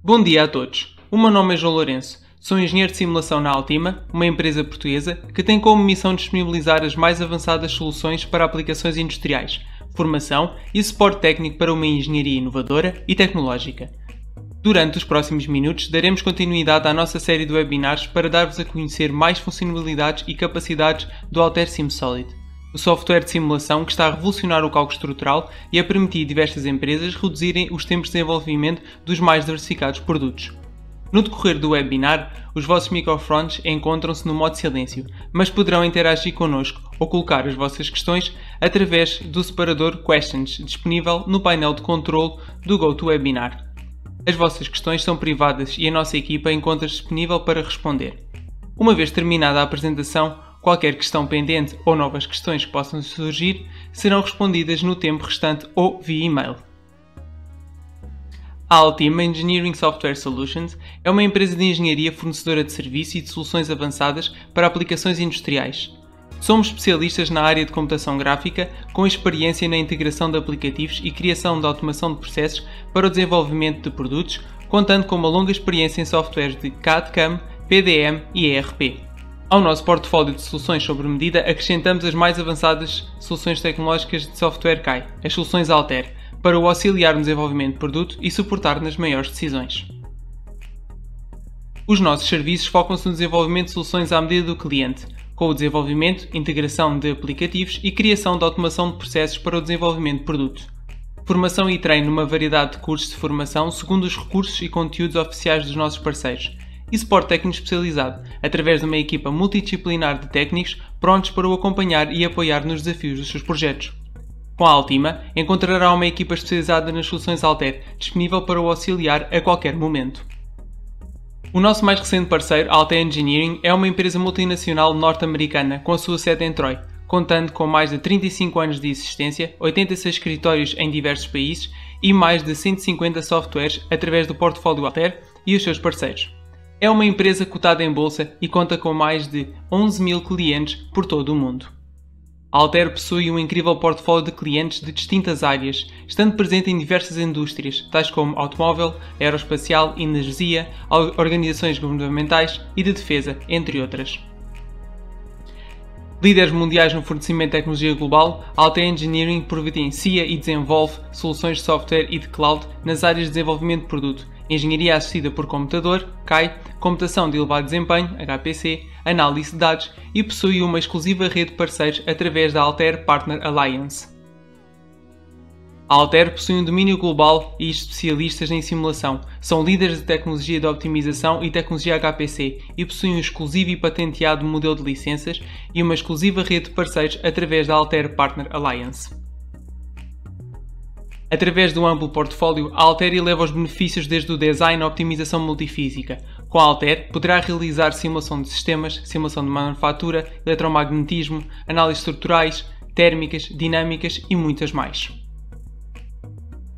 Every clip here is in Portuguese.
Bom dia a todos. O meu nome é João Lourenço. Sou engenheiro de simulação na Altima, uma empresa portuguesa que tem como missão disponibilizar as mais avançadas soluções para aplicações industriais, formação e suporte técnico para uma engenharia inovadora e tecnológica. Durante os próximos minutos, daremos continuidade à nossa série de webinars para dar-vos a conhecer mais funcionalidades e capacidades do Altair SimSolid o software de simulação que está a revolucionar o cálculo estrutural e a permitir diversas empresas reduzirem os tempos de desenvolvimento dos mais diversificados produtos. No decorrer do webinar, os vossos microfones encontram-se no modo silêncio, mas poderão interagir connosco ou colocar as vossas questões através do separador Questions disponível no painel de controle do GoToWebinar. As vossas questões são privadas e a nossa equipa encontra-se disponível para responder. Uma vez terminada a apresentação, Qualquer questão pendente ou novas questões que possam surgir serão respondidas no tempo restante ou via e-mail. A Altima Engineering Software Solutions é uma empresa de engenharia fornecedora de serviço e de soluções avançadas para aplicações industriais. Somos especialistas na área de computação gráfica, com experiência na integração de aplicativos e criação de automação de processos para o desenvolvimento de produtos, contando com uma longa experiência em softwares de CAD-CAM, PDM e ERP. Ao nosso portfólio de soluções sobre medida, acrescentamos as mais avançadas soluções tecnológicas de software CAI, as soluções Alter, para o auxiliar no desenvolvimento de produto e suportar nas maiores decisões. Os nossos serviços focam-se no desenvolvimento de soluções à medida do cliente, com o desenvolvimento, integração de aplicativos e criação de automação de processos para o desenvolvimento de produto. Formação e treino numa variedade de cursos de formação segundo os recursos e conteúdos oficiais dos nossos parceiros, e suporte técnico especializado, através de uma equipa multidisciplinar de técnicos prontos para o acompanhar e apoiar nos desafios dos seus projetos. Com a Altima, encontrará uma equipa especializada nas soluções Alter, disponível para o auxiliar a qualquer momento. O nosso mais recente parceiro, Altair Engineering, é uma empresa multinacional norte-americana com a sua sede em Troy, contando com mais de 35 anos de existência, 86 escritórios em diversos países e mais de 150 softwares através do portfólio Alter e os seus parceiros. É uma empresa cotada em bolsa e conta com mais de 11 mil clientes por todo o mundo. A Alter possui um incrível portfólio de clientes de distintas áreas, estando presente em diversas indústrias, tais como automóvel, aeroespacial, energia, organizações governamentais e de defesa, entre outras. Líderes mundiais no fornecimento de tecnologia global, a Alter Engineering providencia e desenvolve soluções de software e de cloud nas áreas de desenvolvimento de produto, Engenharia assistida por computador, CAI, computação de elevado desempenho, HPC, análise de dados e possui uma exclusiva rede de parceiros através da Alter Partner Alliance. A Alter possui um domínio global e especialistas em simulação. São líderes de tecnologia de optimização e tecnologia HPC e possuem um exclusivo e patenteado modelo de licenças e uma exclusiva rede de parceiros através da Alter Partner Alliance. Através de um amplo portfólio, a Alter eleva os benefícios desde o design à optimização multifísica. Com a Alter, poderá realizar simulação de sistemas, simulação de manufatura, eletromagnetismo, análises estruturais, térmicas, dinâmicas e muitas mais.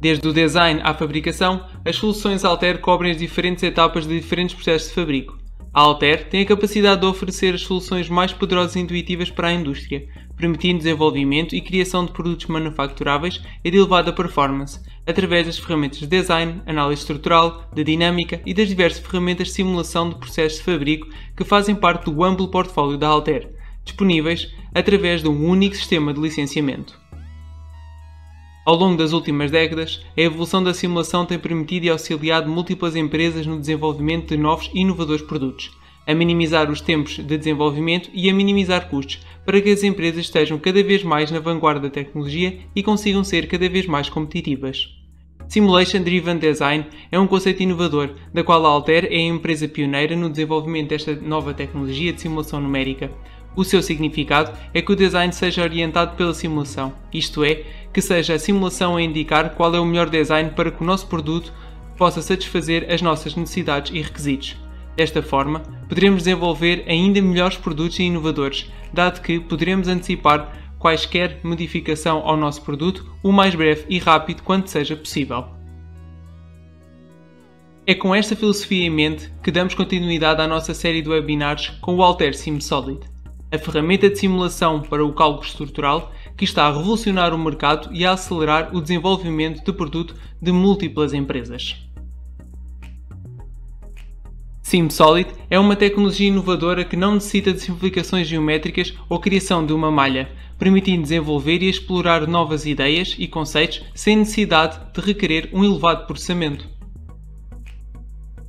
Desde o design à fabricação, as soluções Alter cobrem as diferentes etapas de diferentes processos de fabrico, a Alter tem a capacidade de oferecer as soluções mais poderosas e intuitivas para a indústria, permitindo desenvolvimento e criação de produtos manufacturáveis e de elevada performance, através das ferramentas de design, análise estrutural, da dinâmica e das diversas ferramentas de simulação de processos de fabrico que fazem parte do amplo portfólio da Alter, disponíveis através de um único sistema de licenciamento. Ao longo das últimas décadas, a evolução da simulação tem permitido e auxiliado múltiplas empresas no desenvolvimento de novos e inovadores produtos, a minimizar os tempos de desenvolvimento e a minimizar custos, para que as empresas estejam cada vez mais na vanguarda da tecnologia e consigam ser cada vez mais competitivas. Simulation Driven Design é um conceito inovador, da qual a Alter é a empresa pioneira no desenvolvimento desta nova tecnologia de simulação numérica. O seu significado é que o design seja orientado pela simulação, isto é, que seja a simulação a indicar qual é o melhor design para que o nosso produto possa satisfazer as nossas necessidades e requisitos. Desta forma, poderemos desenvolver ainda melhores produtos e inovadores, dado que poderemos antecipar quaisquer modificação ao nosso produto o mais breve e rápido quanto seja possível. É com esta filosofia em mente que damos continuidade à nossa série de webinars com o Alter Sim Solid, a ferramenta de simulação para o cálculo estrutural que está a revolucionar o mercado e a acelerar o desenvolvimento de produto de múltiplas empresas. SimSolid é uma tecnologia inovadora que não necessita de simplificações geométricas ou criação de uma malha, permitindo desenvolver e explorar novas ideias e conceitos sem necessidade de requerer um elevado processamento.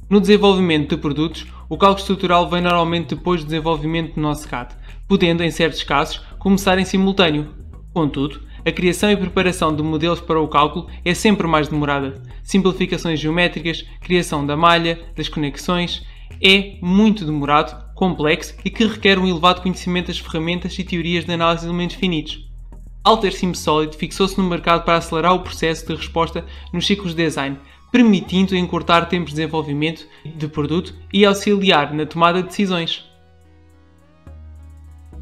No desenvolvimento de produtos, o cálculo estrutural vem normalmente depois do desenvolvimento do nosso CAD, podendo, em certos casos, começar em simultâneo, Contudo, a criação e preparação de modelos para o cálculo é sempre mais demorada. Simplificações geométricas, criação da malha, das conexões, é muito demorado, complexo e que requer um elevado conhecimento das ferramentas e teorias de análise de elementos finitos. Alter Sim Solid fixou-se no mercado para acelerar o processo de resposta nos ciclos de design, permitindo encurtar tempos de desenvolvimento de produto e auxiliar na tomada de decisões.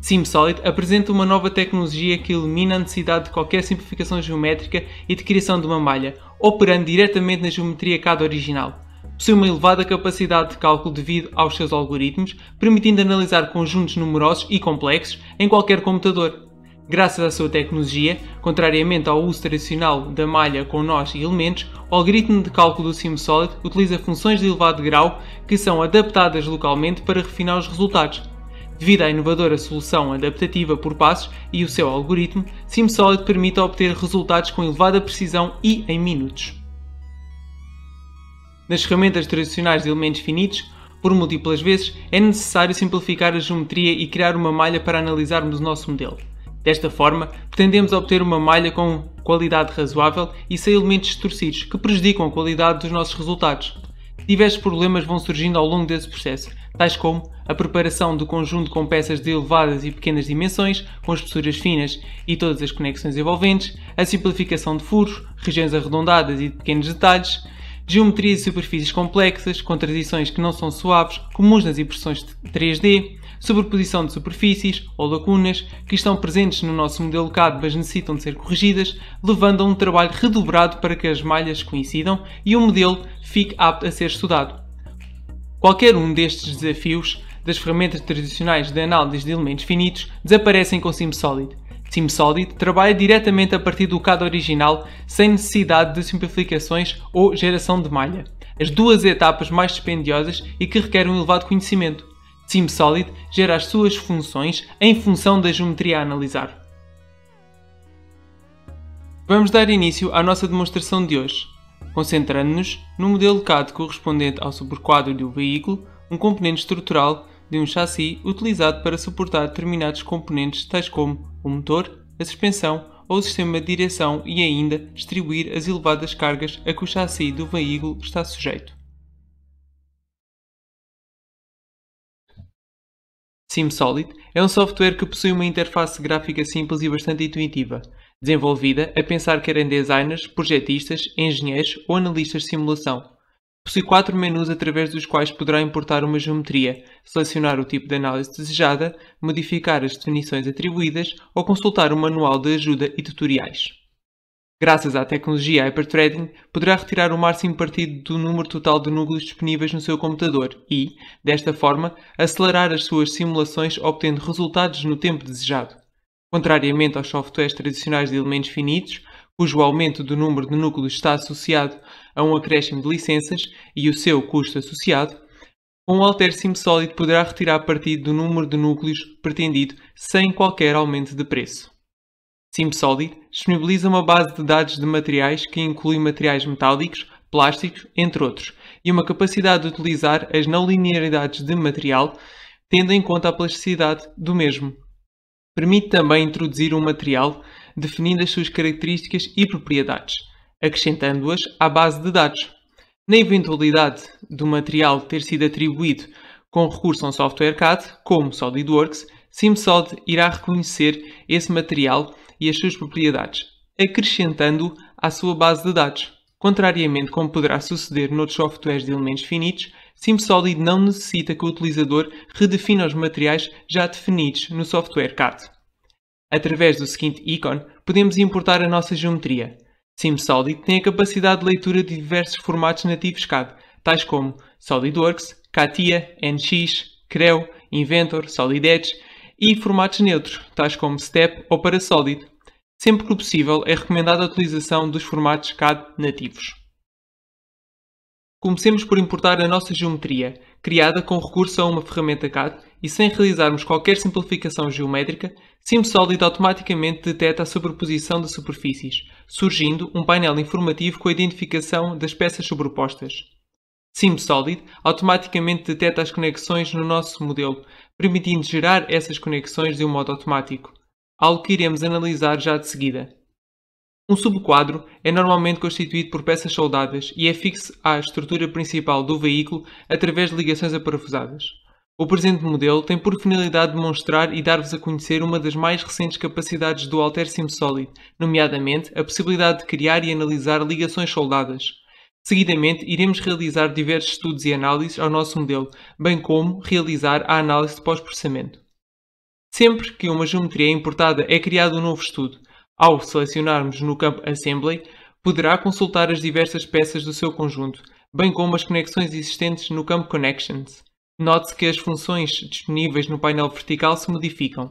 SimSolid apresenta uma nova tecnologia que elimina a necessidade de qualquer simplificação geométrica e de criação de uma malha, operando diretamente na geometria CAD original. Possui uma elevada capacidade de cálculo devido aos seus algoritmos, permitindo analisar conjuntos numerosos e complexos em qualquer computador. Graças à sua tecnologia, contrariamente ao uso tradicional da malha com nós e elementos, o algoritmo de cálculo do SimSolid utiliza funções de elevado grau que são adaptadas localmente para refinar os resultados. Devido à inovadora solução adaptativa por passos e o seu algoritmo, SimSolid permite obter resultados com elevada precisão e em minutos. Nas ferramentas tradicionais de elementos finitos, por múltiplas vezes, é necessário simplificar a geometria e criar uma malha para analisarmos o nosso modelo. Desta forma, pretendemos obter uma malha com qualidade razoável e sem elementos distorcidos que prejudicam a qualidade dos nossos resultados. Diversos problemas vão surgindo ao longo desse processo tais como a preparação do conjunto com peças de elevadas e pequenas dimensões, com espessuras finas e todas as conexões envolventes, a simplificação de furos, regiões arredondadas e de pequenos detalhes, geometria de superfícies complexas, com transições que não são suaves, comuns nas impressões 3D, sobreposição de superfícies ou lacunas que estão presentes no nosso modelo CAD mas necessitam de ser corrigidas, levando a um trabalho redobrado para que as malhas coincidam e o modelo fique apto a ser estudado. Qualquer um destes desafios das ferramentas tradicionais de análise de elementos finitos desaparecem com SimSolid. SimSolid trabalha diretamente a partir do CAD original, sem necessidade de simplificações ou geração de malha, as duas etapas mais dispendiosas e que requerem um elevado conhecimento. SimSolid gera as suas funções em função da geometria a analisar. Vamos dar início à nossa demonstração de hoje concentrando-nos no modelo CAD correspondente ao superquadro do veículo, um componente estrutural de um chassi utilizado para suportar determinados componentes tais como o motor, a suspensão ou o sistema de direção e ainda distribuir as elevadas cargas a que o chassi do veículo está sujeito. SimSolid é um software que possui uma interface gráfica simples e bastante intuitiva, desenvolvida a pensar que eram designers, projetistas, engenheiros ou analistas de simulação. Possui quatro menus através dos quais poderá importar uma geometria, selecionar o tipo de análise desejada, modificar as definições atribuídas ou consultar o um manual de ajuda e tutoriais. Graças à tecnologia Hyperthreading, poderá retirar o máximo partido do número total de núcleos disponíveis no seu computador e, desta forma, acelerar as suas simulações obtendo resultados no tempo desejado. Contrariamente aos softwares tradicionais de elementos finitos, cujo aumento do número de núcleos está associado a um acréscimo de licenças e o seu custo associado, um alter-sim sólido poderá retirar partido do número de núcleos pretendido sem qualquer aumento de preço. SimSolid disponibiliza uma base de dados de materiais que inclui materiais metálicos, plásticos, entre outros, e uma capacidade de utilizar as não linearidades de material, tendo em conta a plasticidade do mesmo. Permite também introduzir um material definindo as suas características e propriedades, acrescentando-as à base de dados. Na eventualidade do material ter sido atribuído com recurso a um software CAD, como SolidWorks, SimSolid irá reconhecer esse material e as suas propriedades, acrescentando à sua base de dados. Contrariamente como poderá suceder noutros softwares de elementos finitos, SimSolid não necessita que o utilizador redefina os materiais já definidos no software CAD. Através do seguinte ícone, podemos importar a nossa geometria. SimSolid tem a capacidade de leitura de diversos formatos nativos CAD, tais como SolidWorks, CATIA, NX, Creo, Inventor, SolidEdge e formatos neutros, tais como STEP ou Parasolid. Sempre que possível, é recomendada a utilização dos formatos CAD nativos. Comecemos por importar a nossa geometria, criada com recurso a uma ferramenta CAD e sem realizarmos qualquer simplificação geométrica, SimSolid automaticamente detecta a sobreposição de superfícies, surgindo um painel informativo com a identificação das peças sobrepostas. SimSolid automaticamente detecta as conexões no nosso modelo, permitindo gerar essas conexões de um modo automático, algo que iremos analisar já de seguida. Um subquadro é normalmente constituído por peças soldadas e é fixo à estrutura principal do veículo através de ligações aparafusadas. O presente modelo tem por finalidade demonstrar e dar-vos a conhecer uma das mais recentes capacidades do Alter SimSolid, nomeadamente a possibilidade de criar e analisar ligações soldadas. Seguidamente, iremos realizar diversos estudos e análises ao nosso modelo, bem como realizar a análise de pós-processamento. Sempre que uma geometria é importada, é criado um novo estudo, ao selecionarmos no campo Assembly, poderá consultar as diversas peças do seu conjunto, bem como as conexões existentes no campo Connections. Note-se que as funções disponíveis no painel vertical se modificam.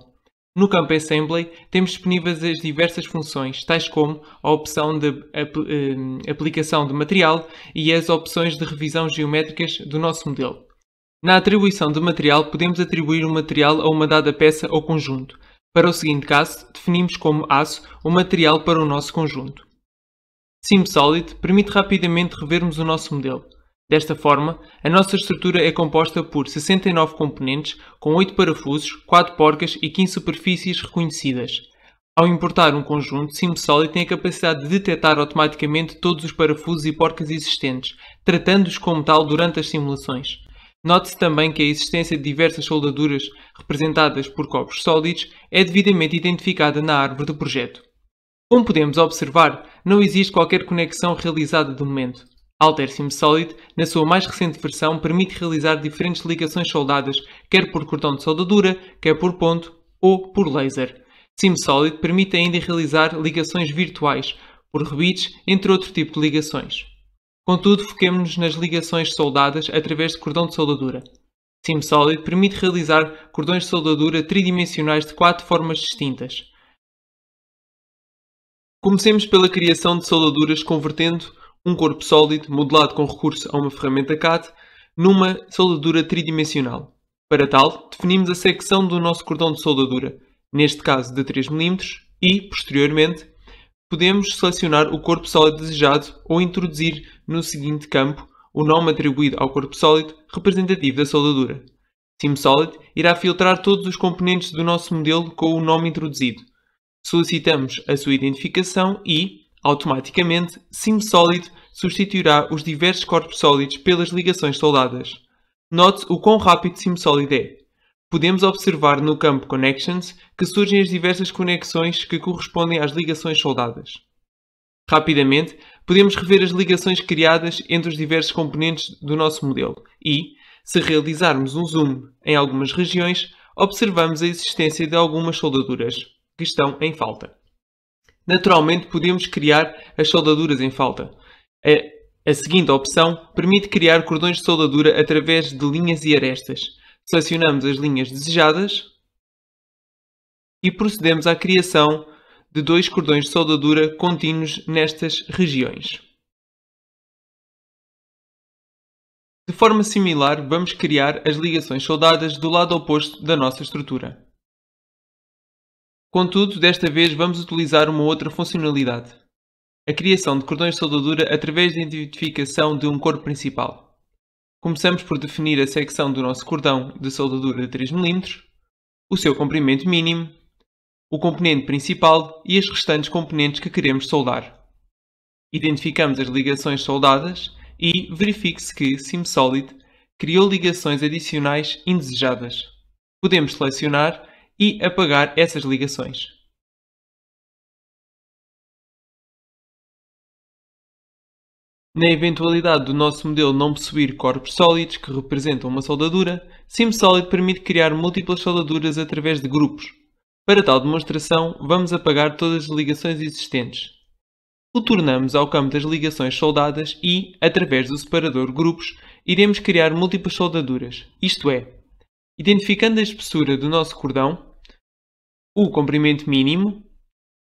No campo Assembly, temos disponíveis as diversas funções, tais como a opção de eh, aplicação de material e as opções de revisão geométricas do nosso modelo. Na atribuição de material, podemos atribuir um material a uma dada peça ou conjunto, para o seguinte caso, definimos como aço o material para o nosso conjunto. SimSolid permite rapidamente revermos o nosso modelo. Desta forma, a nossa estrutura é composta por 69 componentes, com 8 parafusos, 4 porcas e 15 superfícies reconhecidas. Ao importar um conjunto, SimSolid tem a capacidade de detectar automaticamente todos os parafusos e porcas existentes, tratando-os como tal durante as simulações. Note-se também que a existência de diversas soldaduras representadas por copos sólidos é devidamente identificada na árvore do projeto. Como podemos observar, não existe qualquer conexão realizada do momento. Alter Solid, na sua mais recente versão, permite realizar diferentes ligações soldadas, quer por cordão de soldadura, quer por ponto ou por laser. SimSolid permite ainda realizar ligações virtuais, por rebites, entre outro tipo de ligações. Contudo, foquemos-nos nas ligações soldadas através de cordão de soldadura. SimSolid permite realizar cordões de soldadura tridimensionais de quatro formas distintas. Comecemos pela criação de soldaduras convertendo um corpo sólido, modelado com recurso a uma ferramenta CAD, numa soldadura tridimensional. Para tal, definimos a secção do nosso cordão de soldadura, neste caso de 3 mm, e, posteriormente, podemos selecionar o corpo sólido desejado ou introduzir no seguinte campo o nome atribuído ao corpo sólido representativo da soldadura. SimSolid irá filtrar todos os componentes do nosso modelo com o nome introduzido. Solicitamos a sua identificação e, automaticamente, SimSolid substituirá os diversos corpos sólidos pelas ligações soldadas. Note o quão rápido SimSolid é podemos observar no campo Connections que surgem as diversas conexões que correspondem às ligações soldadas. Rapidamente, podemos rever as ligações criadas entre os diversos componentes do nosso modelo e, se realizarmos um zoom em algumas regiões, observamos a existência de algumas soldaduras que estão em falta. Naturalmente, podemos criar as soldaduras em falta. A, a seguinte opção permite criar cordões de soldadura através de linhas e arestas, Selecionamos as linhas desejadas e procedemos à criação de dois cordões de soldadura contínuos nestas regiões. De forma similar, vamos criar as ligações soldadas do lado oposto da nossa estrutura. Contudo, desta vez vamos utilizar uma outra funcionalidade. A criação de cordões de soldadura através da identificação de um corpo principal. Começamos por definir a secção do nosso cordão de soldadura de 3 mm, o seu comprimento mínimo, o componente principal e as restantes componentes que queremos soldar. Identificamos as ligações soldadas e verifique-se que SimSolid criou ligações adicionais indesejadas. Podemos selecionar e apagar essas ligações. Na eventualidade do nosso modelo não possuir corpos sólidos que representam uma soldadura, SimSolid permite criar múltiplas soldaduras através de grupos. Para tal demonstração, vamos apagar todas as ligações existentes. Retornamos ao campo das ligações soldadas e, através do separador grupos, iremos criar múltiplas soldaduras, isto é, identificando a espessura do nosso cordão, o comprimento mínimo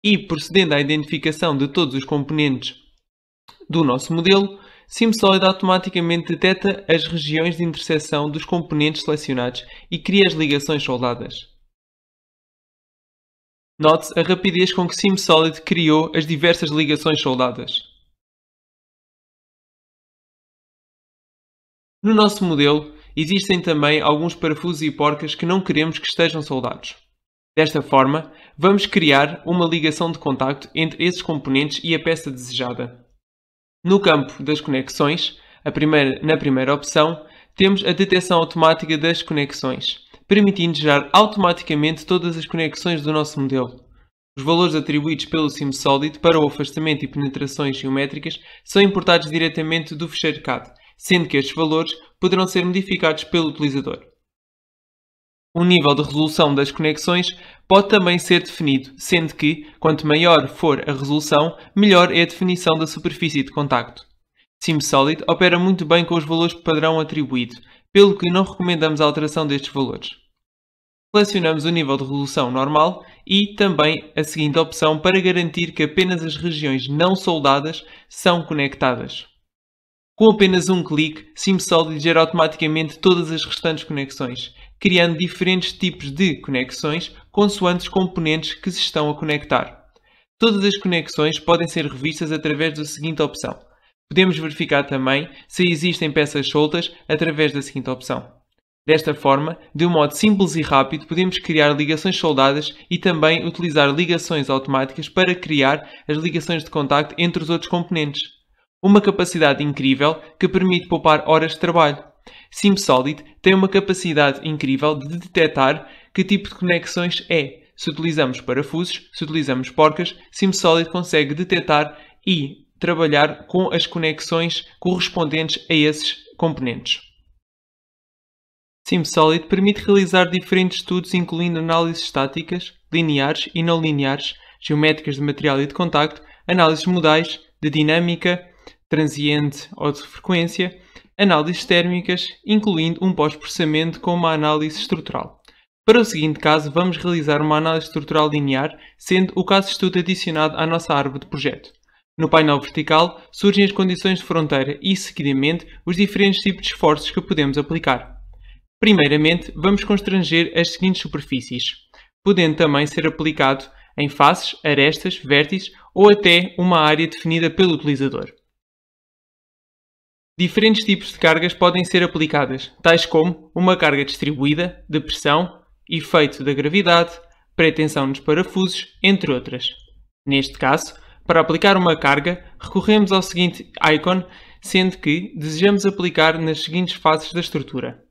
e, procedendo à identificação de todos os componentes do nosso modelo, SimSolid automaticamente detecta as regiões de interseção dos componentes selecionados e cria as ligações soldadas. Note a rapidez com que SimSolid criou as diversas ligações soldadas. No nosso modelo, existem também alguns parafusos e porcas que não queremos que estejam soldados. Desta forma, vamos criar uma ligação de contacto entre esses componentes e a peça desejada. No campo das conexões, primeira, na primeira opção, temos a detecção automática das conexões, permitindo gerar automaticamente todas as conexões do nosso modelo. Os valores atribuídos pelo SimSolid para o afastamento e penetrações geométricas são importados diretamente do ficheiro CAD, sendo que estes valores poderão ser modificados pelo utilizador. O nível de resolução das conexões pode também ser definido, sendo que, quanto maior for a resolução, melhor é a definição da superfície de contacto. SimSolid opera muito bem com os valores padrão atribuído, pelo que não recomendamos a alteração destes valores. Selecionamos o nível de resolução normal e também a seguinte opção para garantir que apenas as regiões não soldadas são conectadas. Com apenas um clique, SimSolid gera automaticamente todas as restantes conexões criando diferentes tipos de conexões consoante os componentes que se estão a conectar. Todas as conexões podem ser revistas através da seguinte opção. Podemos verificar também se existem peças soltas através da seguinte opção. Desta forma, de um modo simples e rápido, podemos criar ligações soldadas e também utilizar ligações automáticas para criar as ligações de contacto entre os outros componentes. Uma capacidade incrível que permite poupar horas de trabalho. SimSolid tem uma capacidade incrível de detectar que tipo de conexões é. Se utilizamos parafusos, se utilizamos porcas, SimSolid consegue detectar e trabalhar com as conexões correspondentes a esses componentes. SimSolid permite realizar diferentes estudos, incluindo análises estáticas, lineares e não lineares, geométricas de material e de contacto, análises modais, de dinâmica, transiente ou de frequência, análises térmicas, incluindo um pós-processamento com uma análise estrutural. Para o seguinte caso, vamos realizar uma análise estrutural linear, sendo o caso estudo adicionado à nossa árvore de projeto. No painel vertical surgem as condições de fronteira e, seguidamente, os diferentes tipos de esforços que podemos aplicar. Primeiramente, vamos constranger as seguintes superfícies, podendo também ser aplicado em faces, arestas, vértices ou até uma área definida pelo utilizador. Diferentes tipos de cargas podem ser aplicadas, tais como uma carga distribuída, de pressão, efeito da gravidade, pretensão nos parafusos, entre outras. Neste caso, para aplicar uma carga, recorremos ao seguinte icon, sendo que desejamos aplicar nas seguintes fases da estrutura.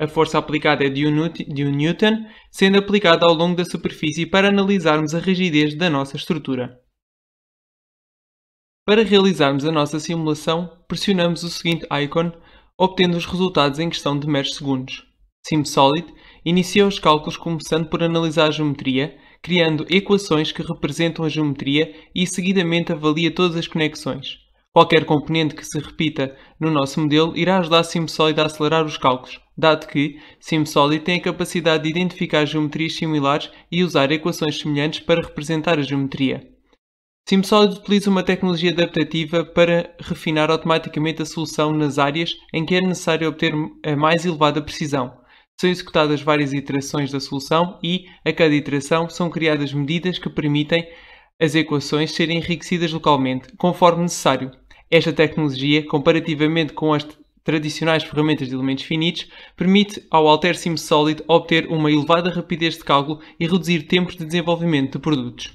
A força aplicada é de 1 Newton, sendo aplicada ao longo da superfície para analisarmos a rigidez da nossa estrutura. Para realizarmos a nossa simulação, pressionamos o seguinte ícone, obtendo os resultados em questão de meros segundos. SimSolid inicia os cálculos começando por analisar a geometria, criando equações que representam a geometria e seguidamente avalia todas as conexões. Qualquer componente que se repita no nosso modelo irá ajudar SimSolid a acelerar os cálculos, dado que SimSolid tem a capacidade de identificar geometrias similares e usar equações semelhantes para representar a geometria. SimSolid utiliza uma tecnologia adaptativa para refinar automaticamente a solução nas áreas em que é necessário obter a mais elevada precisão. São executadas várias iterações da solução e, a cada iteração, são criadas medidas que permitem as equações serem enriquecidas localmente, conforme necessário. Esta tecnologia, comparativamente com as tradicionais ferramentas de elementos finitos, permite ao Alter SimSolid obter uma elevada rapidez de cálculo e reduzir tempos de desenvolvimento de produtos.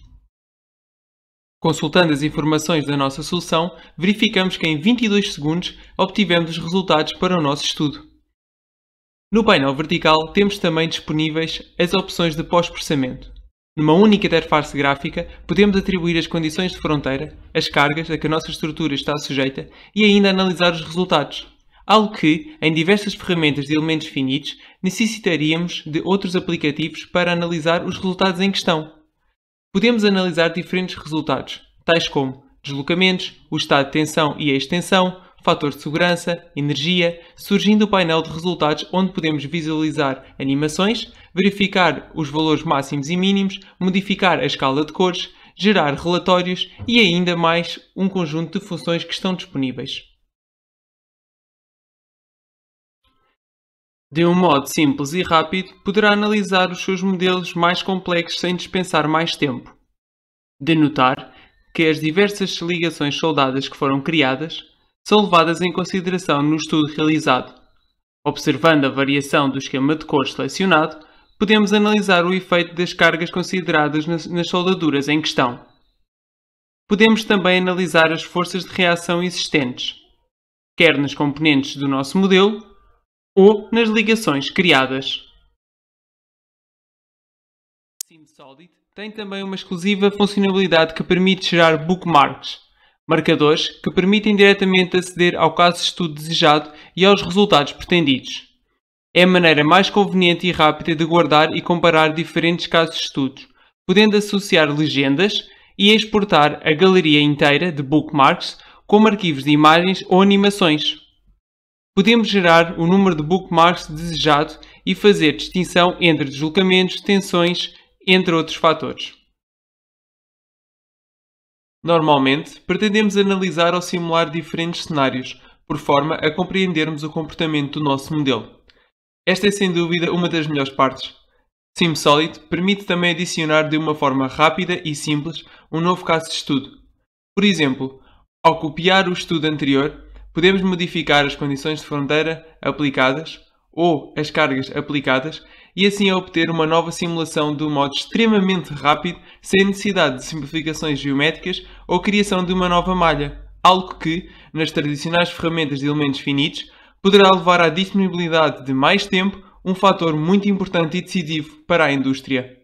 Consultando as informações da nossa solução, verificamos que em 22 segundos obtivemos os resultados para o nosso estudo. No painel vertical temos também disponíveis as opções de pós-processamento. Numa única interface gráfica, podemos atribuir as condições de fronteira, as cargas a que a nossa estrutura está sujeita e ainda analisar os resultados, algo que, em diversas ferramentas de elementos finitos, necessitaríamos de outros aplicativos para analisar os resultados em questão podemos analisar diferentes resultados, tais como deslocamentos, o estado de tensão e a extensão, fator de segurança, energia, surgindo o painel de resultados onde podemos visualizar animações, verificar os valores máximos e mínimos, modificar a escala de cores, gerar relatórios e ainda mais um conjunto de funções que estão disponíveis. De um modo simples e rápido, poderá analisar os seus modelos mais complexos sem dispensar mais tempo. De notar que as diversas ligações soldadas que foram criadas são levadas em consideração no estudo realizado. Observando a variação do esquema de cor selecionado, podemos analisar o efeito das cargas consideradas nas soldaduras em questão. Podemos também analisar as forças de reação existentes, quer nos componentes do nosso modelo, ou nas ligações criadas. SimSolid tem também uma exclusiva funcionalidade que permite gerar bookmarks, marcadores que permitem diretamente aceder ao caso de estudo desejado e aos resultados pretendidos. É a maneira mais conveniente e rápida de guardar e comparar diferentes casos de estudos, podendo associar legendas e exportar a galeria inteira de bookmarks como arquivos de imagens ou animações podemos gerar o número de bookmarks desejado e fazer distinção entre deslocamentos, tensões, entre outros fatores. Normalmente, pretendemos analisar ou simular diferentes cenários, por forma a compreendermos o comportamento do nosso modelo. Esta é sem dúvida uma das melhores partes. SimSolid permite também adicionar de uma forma rápida e simples um novo caso de estudo. Por exemplo, ao copiar o estudo anterior, podemos modificar as condições de fronteira aplicadas ou as cargas aplicadas e assim obter uma nova simulação de um modo extremamente rápido, sem necessidade de simplificações geométricas ou criação de uma nova malha, algo que, nas tradicionais ferramentas de elementos finitos, poderá levar à disponibilidade de mais tempo, um fator muito importante e decisivo para a indústria.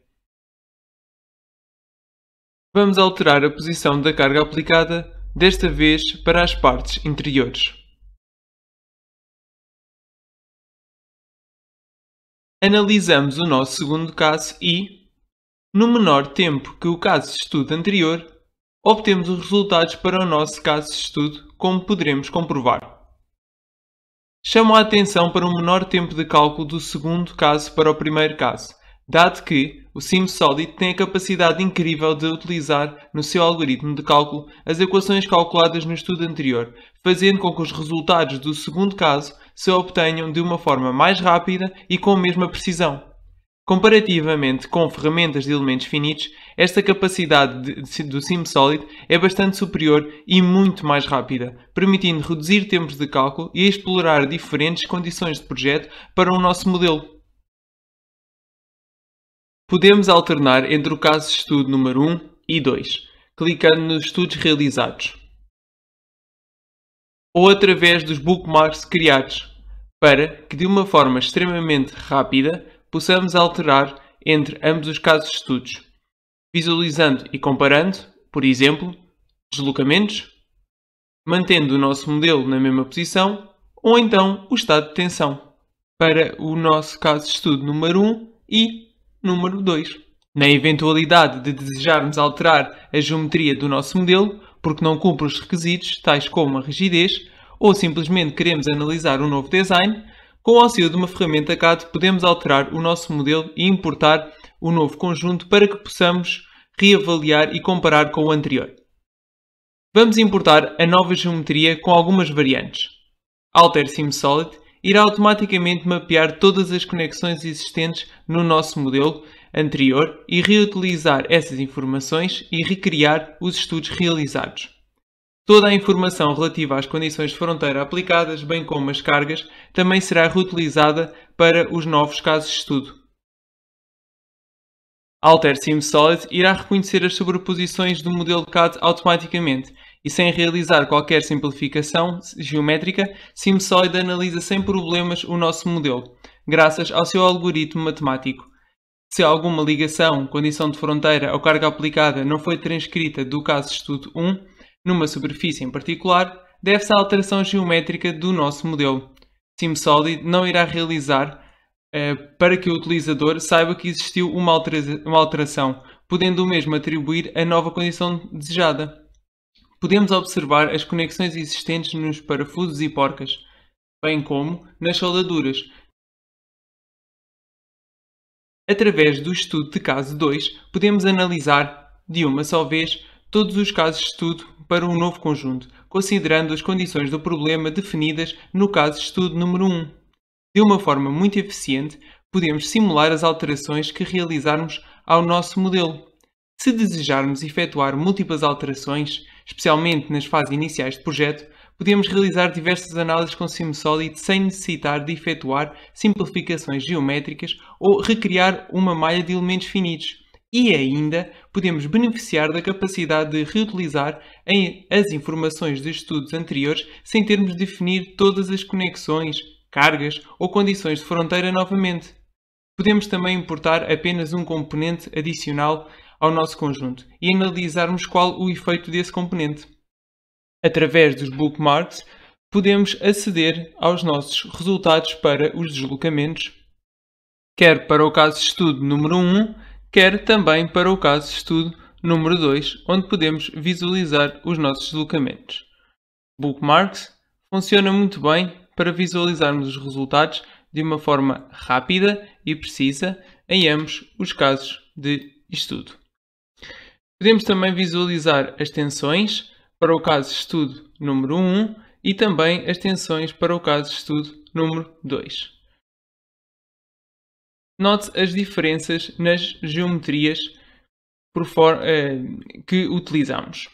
Vamos alterar a posição da carga aplicada desta vez para as partes interiores. Analisamos o nosso segundo caso e, no menor tempo que o caso de estudo anterior, obtemos os resultados para o nosso caso de estudo, como poderemos comprovar. Chamo a atenção para o menor tempo de cálculo do segundo caso para o primeiro caso, dado que, o SimSolid tem a capacidade incrível de utilizar no seu algoritmo de cálculo as equações calculadas no estudo anterior, fazendo com que os resultados do segundo caso se obtenham de uma forma mais rápida e com a mesma precisão. Comparativamente com ferramentas de elementos finitos, esta capacidade de, do SimSolid é bastante superior e muito mais rápida, permitindo reduzir tempos de cálculo e explorar diferentes condições de projeto para o nosso modelo. Podemos alternar entre o caso de estudo número 1 e 2, clicando nos estudos realizados. Ou através dos bookmarks criados, para que de uma forma extremamente rápida possamos alterar entre ambos os casos de estudos, visualizando e comparando, por exemplo, deslocamentos, mantendo o nosso modelo na mesma posição ou então o estado de tensão. Para o nosso caso de estudo número 1 e Número 2. Na eventualidade de desejarmos alterar a geometria do nosso modelo, porque não cumpre os requisitos, tais como a rigidez, ou simplesmente queremos analisar um novo design, com o auxílio de uma ferramenta CAD podemos alterar o nosso modelo e importar o novo conjunto para que possamos reavaliar e comparar com o anterior. Vamos importar a nova geometria com algumas variantes. Alter Sim Solid irá automaticamente mapear todas as conexões existentes no nosso modelo anterior e reutilizar essas informações e recriar os estudos realizados. Toda a informação relativa às condições de fronteira aplicadas, bem como as cargas, também será reutilizada para os novos casos de estudo. Alter SimSolid irá reconhecer as sobreposições do modelo CAD automaticamente e sem realizar qualquer simplificação geométrica, SimSolid analisa sem problemas o nosso modelo, graças ao seu algoritmo matemático. Se alguma ligação, condição de fronteira ou carga aplicada não foi transcrita do caso estudo 1, numa superfície em particular, deve-se à alteração geométrica do nosso modelo. SimSolid não irá realizar eh, para que o utilizador saiba que existiu uma, altera uma alteração, podendo o mesmo atribuir a nova condição desejada podemos observar as conexões existentes nos parafusos e porcas, bem como nas soldaduras. Através do estudo de caso 2, podemos analisar, de uma só vez, todos os casos de estudo para um novo conjunto, considerando as condições do problema definidas no caso de estudo número 1. De uma forma muito eficiente, podemos simular as alterações que realizarmos ao nosso modelo. Se desejarmos efetuar múltiplas alterações, especialmente nas fases iniciais de projeto, podemos realizar diversas análises com SimSolid sem necessitar de efetuar simplificações geométricas ou recriar uma malha de elementos finitos. E ainda podemos beneficiar da capacidade de reutilizar as informações de estudos anteriores sem termos de definir todas as conexões, cargas ou condições de fronteira novamente. Podemos também importar apenas um componente adicional ao nosso conjunto e analisarmos qual o efeito desse componente. Através dos bookmarks, podemos aceder aos nossos resultados para os deslocamentos, quer para o caso de estudo número 1, quer também para o caso de estudo número 2, onde podemos visualizar os nossos deslocamentos. Bookmarks funciona muito bem para visualizarmos os resultados de uma forma rápida e precisa em ambos os casos de estudo. Podemos também visualizar as tensões para o caso de estudo número 1 e também as tensões para o caso de estudo número 2. Note as diferenças nas geometrias for, eh, que utilizamos.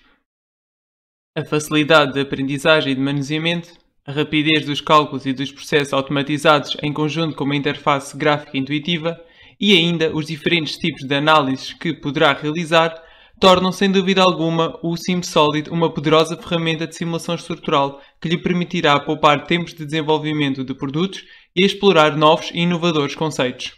A facilidade de aprendizagem e de manuseamento, a rapidez dos cálculos e dos processos automatizados em conjunto com uma interface gráfica intuitiva e ainda os diferentes tipos de análises que poderá realizar tornam sem dúvida alguma o SimSolid uma poderosa ferramenta de simulação estrutural que lhe permitirá poupar tempos de desenvolvimento de produtos e explorar novos e inovadores conceitos.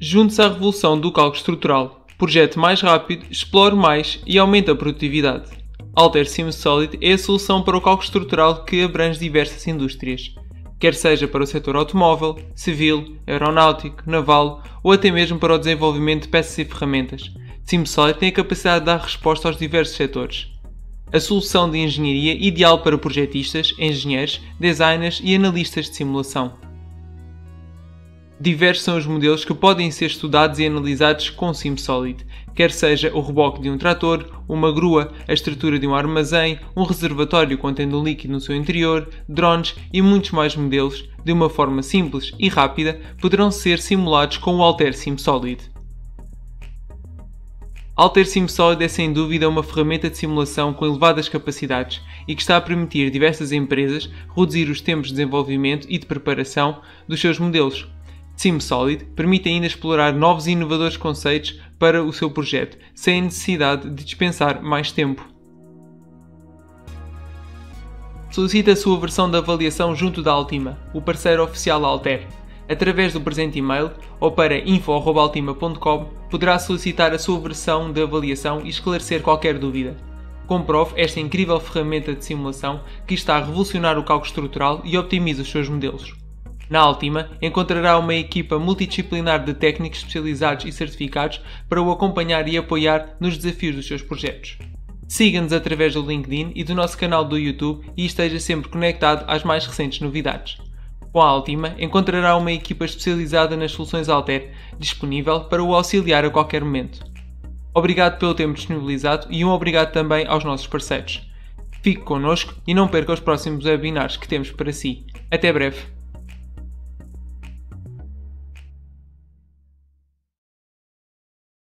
Junte-se à revolução do cálculo estrutural. Projete mais rápido, explore mais e aumente a produtividade. Alter SimSolid é a solução para o cálculo estrutural que abrange diversas indústrias quer seja para o setor automóvel, civil, aeronáutico, naval ou até mesmo para o desenvolvimento de peças e ferramentas. SimSolid tem a capacidade de dar resposta aos diversos setores. A solução de engenharia ideal para projetistas, engenheiros, designers e analistas de simulação. Diversos são os modelos que podem ser estudados e analisados com SimSolid, quer seja o reboque de um trator, uma grua, a estrutura de um armazém, um reservatório contendo líquido no seu interior, drones e muitos mais modelos, de uma forma simples e rápida, poderão ser simulados com o Alter SimSolid. Alter SimSolid é sem dúvida uma ferramenta de simulação com elevadas capacidades e que está a permitir diversas empresas reduzir os tempos de desenvolvimento e de preparação dos seus modelos, SimSolid permite ainda explorar novos e inovadores conceitos para o seu projeto, sem a necessidade de dispensar mais tempo. Solicita a sua versão de avaliação junto da Altima, o parceiro oficial Alter. Através do presente e-mail ou para info.altima.com poderá solicitar a sua versão de avaliação e esclarecer qualquer dúvida. Comprove esta incrível ferramenta de simulação que está a revolucionar o cálculo estrutural e optimiza os seus modelos. Na última, encontrará uma equipa multidisciplinar de técnicos especializados e certificados para o acompanhar e apoiar nos desafios dos seus projetos. Siga-nos através do LinkedIn e do nosso canal do YouTube e esteja sempre conectado às mais recentes novidades. Com a Altima, encontrará uma equipa especializada nas soluções Alter, disponível para o auxiliar a qualquer momento. Obrigado pelo tempo disponibilizado e um obrigado também aos nossos parceiros. Fique connosco e não perca os próximos webinars que temos para si. Até breve!